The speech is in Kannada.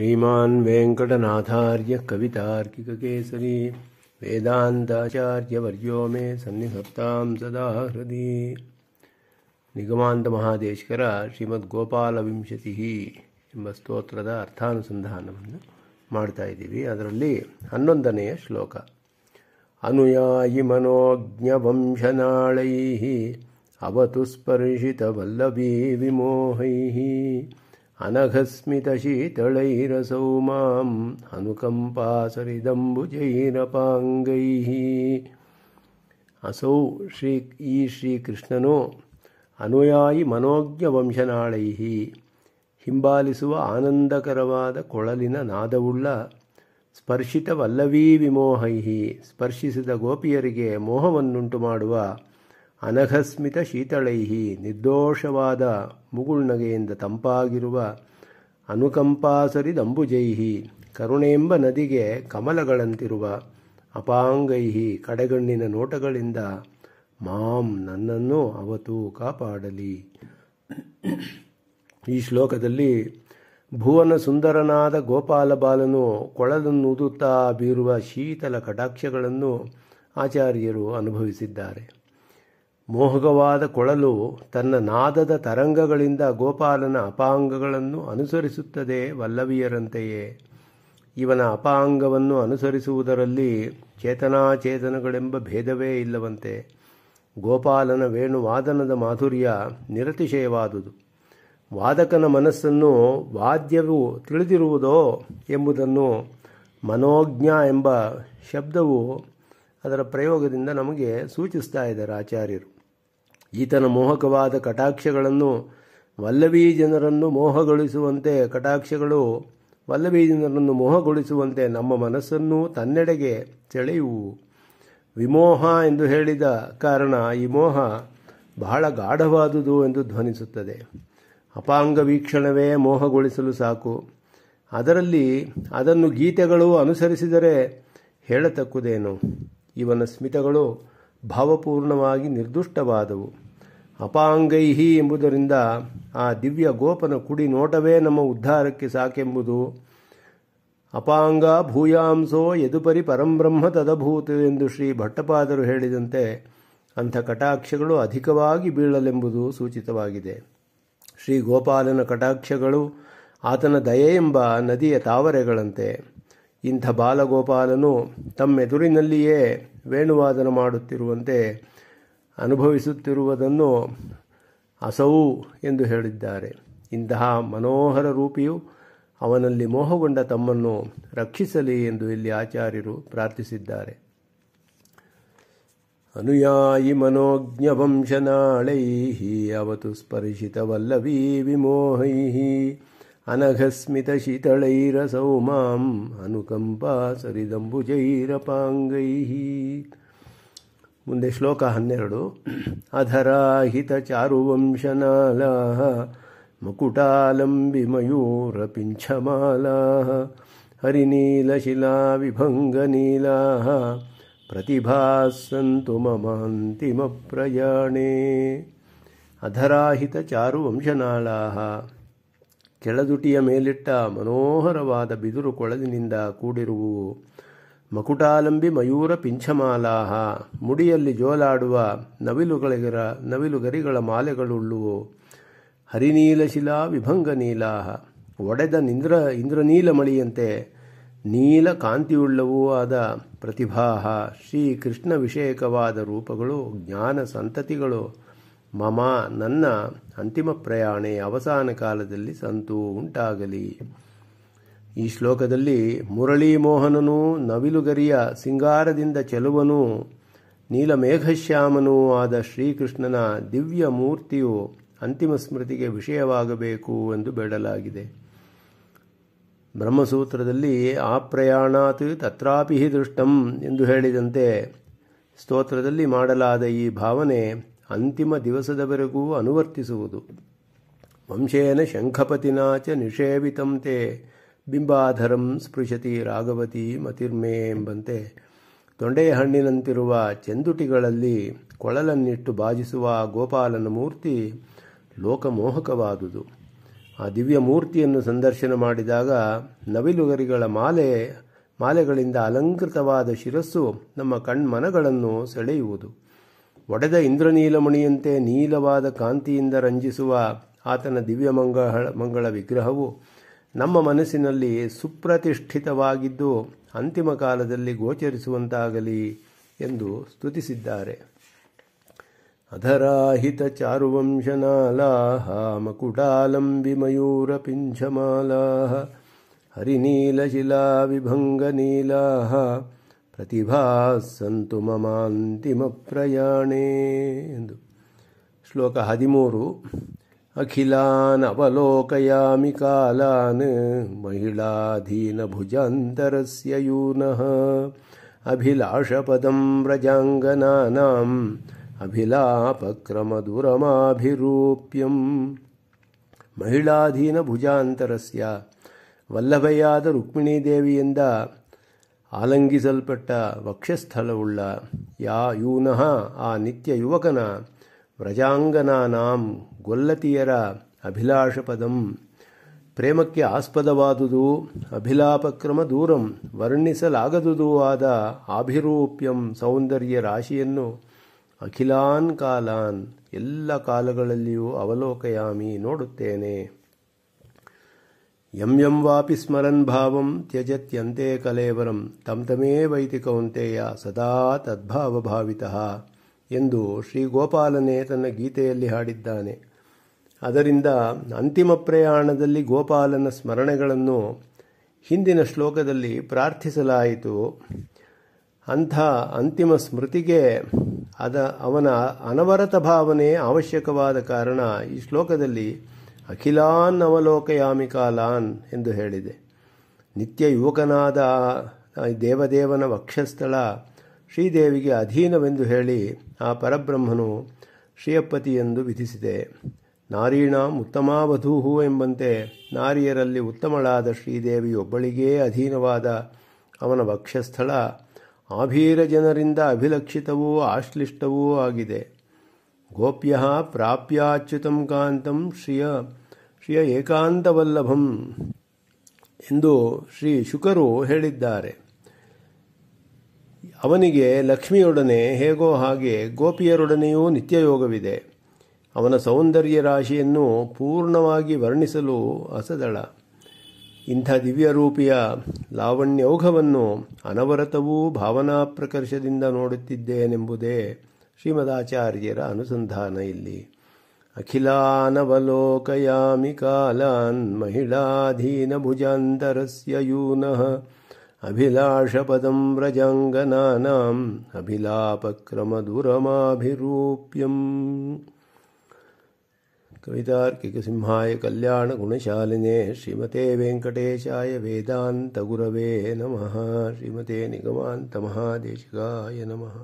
ಶ್ರೀಮಾನ್ ವೆಂಕಟನಾಥಾರ್ಯ ಕೇಸರಿ ವೇದಾಂತಾಚಾರ್ಯವರ್ಯೋ ಮೇ ಸನ್ನಿಹತ್ತಾಂ ಸದಾ ಹೃದಿ ನಿಗಮಾಂತ ಮಹಾದೇಶ್ವರ ಶ್ರೀಮದ್ ವಿಂಶತಿ ಎಂಬ ಸ್ತೋತ್ರದ ಅರ್ಥಾನುಸಂಧಾನವನ್ನು ಮಾಡ್ತಾ ಇದ್ದೀವಿ ಅದರಲ್ಲಿ ಹನ್ನೊಂದನೆಯ ಶ್ಲೋಕ ಅನುಯಾಯಿ ಮನೋಜ್ಞವಂಶನಾಳೈ ಅವತು ಸ್ಪರ್ಶಿತ ವಿಮೋಹೈ ಮಾಂ ಅನುಕಂಪಾ ಸರಿದಂಬುಜೈರಪಾಂಗೈ ಅಸೌ ಶ್ರೀ ಈ ಶ್ರೀಕೃಷ್ಣನು ಅನುಯಾಯಿ ಮನೋಜ್ಞ ವಂಶನಾಳೈಹಿ ಹಿಂಬಾಲಿಸುವ ಆನಂದಕರವಾದ ಕೊಳಲಿನ ನಾದವುಳ್ಳ ಸ್ಪರ್ಶಿತವಲ್ಲವೀ ವಿಮೋಹೈಹಿ ಸ್ಪರ್ಶಿಸಿದ ಗೋಪಿಯರಿಗೆ ಮೋಹವನ್ನುಂಟು ಮಾಡುವ ಅನಘಸ್ಮಿತ ಶೀತಳೈಹಿ ನಿರ್ದೋಷವಾದ ಮುಗುಳ್ನಗೆಯಿಂದ ತಂಪಾಗಿರುವ ಅನುಕಂಪಾಸರಿದಂಬುಜೈಹಿ ಕರುಣೆಂಬ ನದಿಗೆ ಕಮಲಗಳಂತಿರುವ ಅಪಾಂಗೈಹಿ ಕಡೆಗಣ್ಣಿನ ನೋಟಗಳಿಂದ ಮಾಂ ನನ್ನನ್ನು ಅವತು ಕಾಪಾಡಲಿ ಈ ಶ್ಲೋಕದಲ್ಲಿ ಭುವನ ಸುಂದರನಾದ ಗೋಪಾಲ ಬಾಲನು ಕೊಳಲನ್ನುದುತ್ತಾ ಬೀರುವ ಶೀತಲ ಕಟಾಕ್ಷಗಳನ್ನು ಆಚಾರ್ಯರು ಅನುಭವಿಸಿದ್ದಾರೆ ಮೋಹಗವಾದ ಕೊಳಲು ತನ್ನ ನಾದದ ತರಂಗಗಳಿಂದ ಗೋಪಾಲನ ಅಪಾಂಗಗಳನ್ನು ಅನುಸರಿಸುತ್ತದೆ ವಲ್ಲವಿಯರಂತೆಯೇ ಇವನ ಅಪಾಂಗವನ್ನು ಅನುಸರಿಸುವುದರಲ್ಲಿ ಚೇತನಾಚೇತನಗಳೆಂಬ ಭೇದವೇ ಇಲ್ಲವಂತೆ ಗೋಪಾಲನ ವೇಣುವಾದನದ ಮಾಧುರ್ಯ ನಿರತಿಶಯವಾದುದು ವಾದಕನ ಮನಸ್ಸನ್ನು ವಾದ್ಯವು ತಿಳಿದಿರುವುದೋ ಎಂಬುದನ್ನು ಮನೋಜ್ಞ ಎಂಬ ಶಬ್ದವು ಅದರ ಪ್ರಯೋಗದಿಂದ ನಮಗೆ ಸೂಚಿಸ್ತಾ ಇದ್ದಾರೆ ಆಚಾರ್ಯರು ಈತನ ಮೋಹಕವಾದ ಕಟಾಕ್ಷಗಳನ್ನು ವಲ್ಲವೀ ಜನರನ್ನು ಮೋಹಗೊಳಿಸುವಂತೆ ಕಟಾಕ್ಷಗಳು ವಲ್ಲವೀ ಜನರನ್ನು ಮೋಹಗೊಳಿಸುವಂತೆ ನಮ್ಮ ಮನಸ್ಸನ್ನು ತನ್ನೆಡೆಗೆ ಸೆಳೆಯುವು ವಿಮೋಹ ಎಂದು ಹೇಳಿದ ಕಾರಣ ಈ ಮೋಹ ಬಹಳ ಗಾಢವಾದುದು ಎಂದು ಧ್ವನಿಸುತ್ತದೆ ಅಪಾಂಗ ವೀಕ್ಷಣವೇ ಮೋಹಗೊಳಿಸಲು ಸಾಕು ಅದರಲ್ಲಿ ಅದನ್ನು ಗೀತೆಗಳು ಅನುಸರಿಸಿದರೆ ಹೇಳತಕ್ಕುದೇನು ಇವನ ಸ್ಮಿತಗಳು ಭಾವಪೂರ್ಣವಾಗಿ ನಿರ್ದುಷ್ಟವಾದವು ಅಪಾಂಗೈಹಿ ಎಂಬುದರಿಂದ ಆ ದಿವ್ಯ ಗೋಪನ ಕುಡಿ ನೋಟವೇ ನಮ್ಮ ಉದ್ಧಾರಕ್ಕೆ ಸಾಕೆಂಬುದು ಅಪಾಂಗ ಭೂಯಾಂಸೋ ಯದುಪರಿ ಪರಂಬ್ರಹ್ಮ ತದಭೂತ ಎಂದು ಶ್ರೀ ಭಟ್ಟಪಾದರು ಹೇಳಿದಂತೆ ಅಂಥ ಕಟಾಕ್ಷಗಳು ಅಧಿಕವಾಗಿ ಬೀಳಲೆಂಬುದು ಸೂಚಿತವಾಗಿದೆ ಶ್ರೀ ಗೋಪಾಲನ ಕಟಾಕ್ಷಗಳು ಆತನ ದಯೆ ಎಂಬ ನದಿಯ ತಾವರೆಗಳಂತೆ ಇಂಥ ಬಾಲಗೋಪಾಲನು ತಮ್ಮೆದುರಿನಲ್ಲಿಯೇ ವೇಣುವಾದನ ಮಾಡುತ್ತಿರುವಂತೆ ಅನುಭವಿಸುತ್ತಿರುವುದನ್ನು ಅಸೌ ಎಂದು ಹೇಳಿದ್ದಾರೆ ಇಂತಹ ಮನೋಹರ ರೂಪಿಯು ಅವನಲ್ಲಿ ಮೋಹಗೊಂಡ ತಮ್ಮನ್ನು ರಕ್ಷಿಸಲಿ ಎಂದು ಇಲ್ಲಿ ಆಚಾರ್ಯರು ಪ್ರಾರ್ಥಿಸಿದ್ದಾರೆ ಅನುಯಾಯಿ ಮನೋಜ್ಞವಂಶನಾಳೈ ಅವತು ಸ್ಪರ್ಶಿತವಲ್ಲವೀ ವಿಮೋಹೈ अनघस्मितशीतलैरसौ माम् सरिदम्बुजैरपाङ्गैः मुन्दे श्लोकः हेरडु अधराहितचारुवंशनालाः मुकुटालम्बिमयूरपिञ्छमालाः हरिनीलशिलाविभङ्गनीलाः प्रतिभास्सन्तु ममान्तिमप्रयाणे अधराहितचारुवंशनालाः ಕೆಳದುಟಿಯ ಮೇಲಿಟ್ಟ ಮನೋಹರವಾದ ಬಿದಿರು ಕೊಳಲಿನಿಂದ ಕೂಡಿರುವುವು ಮಕುಟಾಲಂಬಿ ಮಯೂರ ಪಿಂಚಮಾಲಾಹ ಮುಡಿಯಲ್ಲಿ ಜೋಲಾಡುವ ನವಿಲುಗಳಿಗರ ನವಿಲುಗರಿಗಳ ಮಾಲೆಗಳುಳ್ಳುವು ಹರಿನೀಲಶಿಲಾ ವಿಭಂಗ ನೀಲಾಹ ಒಡೆದ ನಿಂದ್ರ ಮಳಿಯಂತೆ ನೀಲ ಕಾಂತಿಯುಳ್ಳವೂ ಆದ ಪ್ರತಿಭಾಹ ಶ್ರೀಕೃಷ್ಣ ವಿಷಯಕವಾದ ರೂಪಗಳು ಜ್ಞಾನ ಸಂತತಿಗಳು ಮಮ ನನ್ನ ಅಂತಿಮ ಪ್ರಯಾಣೆ ಅವಸಾನ ಕಾಲದಲ್ಲಿ ಸಂತು ಉಂಟಾಗಲಿ ಈ ಶ್ಲೋಕದಲ್ಲಿ ಮುರಳಿ ಮೋಹನನು ನವಿಲುಗರಿಯ ಸಿಂಗಾರದಿಂದ ಚೆಲುವನು ನೀಲಮೇಘಶ್ಯಾಮನೂ ಆದ ಶ್ರೀಕೃಷ್ಣನ ದಿವ್ಯ ಮೂರ್ತಿಯು ಅಂತಿಮ ಸ್ಮೃತಿಗೆ ವಿಷಯವಾಗಬೇಕು ಎಂದು ಬೇಡಲಾಗಿದೆ ಬ್ರಹ್ಮಸೂತ್ರದಲ್ಲಿ ಆ ಪ್ರಯಾಣಾತ್ ತತ್ರಾಪಿ ದೃಷ್ಟಂ ಎಂದು ಹೇಳಿದಂತೆ ಸ್ತೋತ್ರದಲ್ಲಿ ಮಾಡಲಾದ ಈ ಭಾವನೆ ಅಂತಿಮ ದಿವಸದವರೆಗೂ ಅನುವರ್ತಿಸುವುದು ವಂಶೇನ ಶಂಖಪತಿನಾಚ ನಿಷೇವಿತಂತೆ ಬಿಂಬಾಧರಂ ಸ್ಪೃಶತಿ ರಾಘವತಿ ಮತಿರ್ಮೇ ಎಂಬಂತೆ ತೊಂಡೆಯ ಹಣ್ಣಿನಂತಿರುವ ಚೆಂದುಟಿಗಳಲ್ಲಿ ಕೊಳಲನ್ನಿಟ್ಟು ಬಾಜಿಸುವ ಗೋಪಾಲನ ಮೂರ್ತಿ ಲೋಕಮೋಹಕವಾದುದು ಆ ದಿವ್ಯ ಮೂರ್ತಿಯನ್ನು ಸಂದರ್ಶನ ಮಾಡಿದಾಗ ನವಿಲುಗರಿಗಳ ಮಾಲೆ ಮಾಲೆಗಳಿಂದ ಅಲಂಕೃತವಾದ ಶಿರಸ್ಸು ನಮ್ಮ ಕಣ್ಮನಗಳನ್ನು ಸೆಳೆಯುವುದು ಒಡೆದ ಇಂದ್ರನೀಲಮಣಿಯಂತೆ ನೀಲವಾದ ಕಾಂತಿಯಿಂದ ರಂಜಿಸುವ ಆತನ ದಿವ್ಯ ಮಂಗಳ ವಿಗ್ರಹವು ನಮ್ಮ ಮನಸ್ಸಿನಲ್ಲಿ ಸುಪ್ರತಿಷ್ಠಿತವಾಗಿದ್ದು ಅಂತಿಮ ಕಾಲದಲ್ಲಿ ಗೋಚರಿಸುವಂತಾಗಲಿ ಎಂದು ಸ್ತುತಿಸಿದ್ದಾರೆ ಅಧರಾಹಿತ ಚಾರುವಂಶನಾಲಾಹ ಮಕುಟಾಲಂಬಿ ಮಯೂರ ಪಿಂಚಮಾಲಾಹ ವಿಭಂಗ ನೀಲಾಹ प्रतिभासन्तु ममान्तिमप्रयाणे श्लोकः हदिमूरु अखिलान् अवलोकयामि कालान् महिलाधीनभुजान्तरस्य यूनः अभिलाषपदं व्रजाङ्गनाम् अभिलापक्रमदुरमाभिरूप्यम् महिलाधीनभुजान्तरस्य वल्लभयादरुक्मिणीदेवीयन्दा ಆಲಂಗಿಸಲ್ಪಟ್ಟ ವಕ್ಷಸ್ಥಳವುಳ್ಳ ಯಾ ಯೂನಃ ಆ ನಿತ್ಯ ಯುವಕನ ವ್ರಜಾಂಗನಾಂ ಗೊಲ್ಲತಿಯರ ಅಭಿಲಾಷಪದಂ ಪ್ರೇಮಕ್ಕೆ ಆಸ್ಪದವಾದುದು ಅಭಿಲಾಪಕ್ರಮ ದೂರಂ ವರ್ಣಿಸಲಾಗದುದು ಆದ ಆಭಿರೂಪ್ಯಂ ಸೌಂದರ್ಯ ರಾಶಿಯನ್ನು ಅಖಿಲಾನ್ ಕಾಲಾನ್ ಎಲ್ಲ ಕಾಲಗಳಲ್ಲಿಯೂ ಅವಲೋಕಯಾಮಿ ನೋಡುತ್ತೇನೆ ಯಂ ಯಂ ವಾಪಿ ಸ್ಮರನ್ ಭಾವಂ ತ್ಯಜತ್ಯಂತೆ ಕಲೇವರಂ ತಮ್ ತಮೇ ವೈತಿ ಕೌಂತೆಯ ಸದಾ ತದ್ಭಾವಭಾವಿತಃ ಎಂದು ಶ್ರೀ ಗೋಪಾಲನೇ ತನ್ನ ಗೀತೆಯಲ್ಲಿ ಹಾಡಿದ್ದಾನೆ ಅದರಿಂದ ಅಂತಿಮ ಪ್ರಯಾಣದಲ್ಲಿ ಗೋಪಾಲನ ಸ್ಮರಣೆಗಳನ್ನು ಹಿಂದಿನ ಶ್ಲೋಕದಲ್ಲಿ ಪ್ರಾರ್ಥಿಸಲಾಯಿತು ಅಂಥ ಅಂತಿಮ ಸ್ಮೃತಿಗೆ ಅದ ಅವನ ಅನವರತ ಭಾವನೆ ಅವಶ್ಯಕವಾದ ಕಾರಣ ಈ ಶ್ಲೋಕದಲ್ಲಿ ಅಖಿಲಾನ್ ಅವಲೋಕಯಾಮಿ ಕಾಲಾನ್ ಎಂದು ಹೇಳಿದೆ ನಿತ್ಯ ಯುವಕನಾದ ದೇವದೇವನ ವಕ್ಷಸ್ಥಳ ಶ್ರೀದೇವಿಗೆ ಅಧೀನವೆಂದು ಹೇಳಿ ಆ ಪರಬ್ರಹ್ಮನು ಶ್ರೀಯಪ್ಪತಿ ಎಂದು ವಿಧಿಸಿದೆ ನಾರೀಣ ಉತ್ತಮಾವಧೂಹು ಎಂಬಂತೆ ನಾರಿಯರಲ್ಲಿ ಉತ್ತಮಳಾದ ಶ್ರೀದೇವಿಯೊಬ್ಬಳಿಗೇ ಅಧೀನವಾದ ಅವನ ವಕ್ಷಸ್ಥಳ ಆಭೀರ ಜನರಿಂದ ಅಭಿಲಕ್ಷಿತವೂ ಆಶ್ಲಿಷ್ಟವೂ ಆಗಿದೆ ಗೋಪ್ಯಃ ಪ್ರಾಪ್ಯಾಚ್ಯುತಂ ಕಾಂತಂ ಶ್ರಿಯ ಶ್ರಿಯ ಏಕಾಂತವಲ್ಲಭಂ ಎಂದು ಶ್ರೀ ಶುಕರು ಹೇಳಿದ್ದಾರೆ ಅವನಿಗೆ ಲಕ್ಷ್ಮಿಯೊಡನೆ ಹೇಗೋ ಹಾಗೆ ಗೋಪಿಯರೊಡನೆಯೂ ನಿತ್ಯಯೋಗವಿದೆ ಅವನ ಸೌಂದರ್ಯ ರಾಶಿಯನ್ನು ಪೂರ್ಣವಾಗಿ ವರ್ಣಿಸಲು ಅಸದಳ ಇಂಥ ದಿವ್ಯರೂಪಿಯ ಲಾವಣ್ಯೌಘವನ್ನು ಅನವರತವೂ ಭಾವನಾ ಪ್ರಕರ್ಷದಿಂದ ನೋಡುತ್ತಿದ್ದೇನೆಂಬುದೇ श्रीमदाचार्यर अनुसन्धान इति अखिलानवलोकयामि कालान्महिलाधीनभुजान्तरस्य यूनः अभिलाषपदं व्रजाङ्गनाम् अभिलापक्रमदुरमाभिरूप्यम् कवितार्किकसिंहाय कल्याणगुणशालिने श्रीमते वेङ्कटेशाय वेदान्तगुरवे नमः श्रीमते निगमान्तमहादेशिकाय नमः